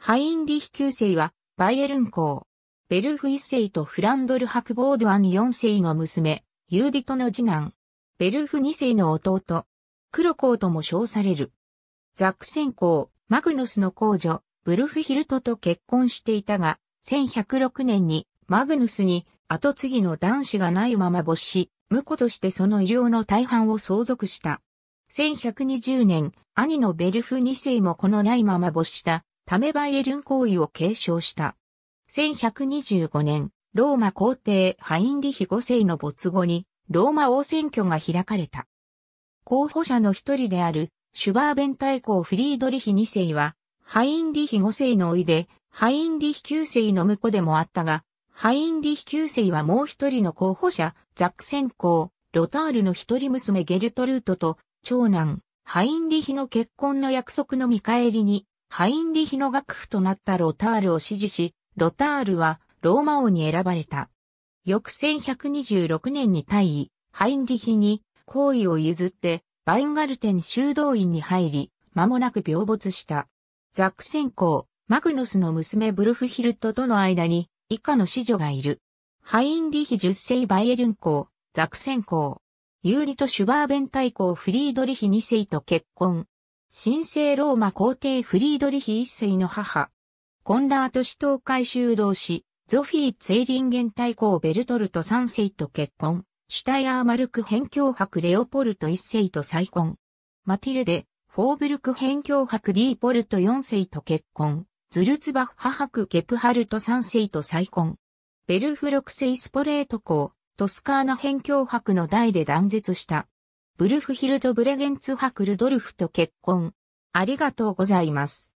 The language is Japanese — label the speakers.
Speaker 1: ハ
Speaker 2: インリヒ9世は、バイエルン公。ベルフ1世とフランドルハクボードアン4世の娘、ユーディトの次男。ベルフ2世の弟。黒公とも称される。ザクセン公、マグヌスの公女、ブルフヒルトと結婚していたが、1106年にマグヌスに後継ぎの男子がないまま没し、婿としてその医療の大半を相続した。1120年、兄のベルフ2世もこのないまま没したためバイエルン行為を継承した。1125年、ローマ皇帝ハインリヒ5世の没後に、ローマ王選挙が開かれた。候補者の一人である、シュバーベン大公フリードリヒ2世は、ハインリヒ5世の甥で、ハインリヒ9世の婿でもあったが、ハインリヒ9世はもう一人の候補者、ザック先公、ロタールの一人娘ゲルトルートと、長男、ハインリヒの結婚の約束の見返りに、ハインリヒの楽譜となったロタールを支持し、ロタールはローマ王に選ばれた。翌1126年に対。位、ハインリヒに好意を譲って、バインガルテン修道院に入り、間もなく病没した。ザクセン公、マグノスの娘ブルフヒルトとの間に、以下の子女がいる。ハインリヒ十世バイエルン公、ザクセン公、ユーリト・シュバーベン大公フリードリヒ二世と結婚。神聖ローマ皇帝フリードリヒ一世の母、コンラート市東海修道士、ゾフィー・ツェイリンゲン大公ベルトルト三世と結婚、シュタイアーマルク辺境博レオポルト一世と再婚、マティルデ、フォーブルク辺境博ディーポルト四世と結婚、ズルツバッハ伯ゲプハルト三世と再婚、ベルフロクセイスポレート公、トスカーナ辺境博の代で断絶した。ブルフヒルト・ブレゲンツハクルドルフと結婚。ありがとうございます。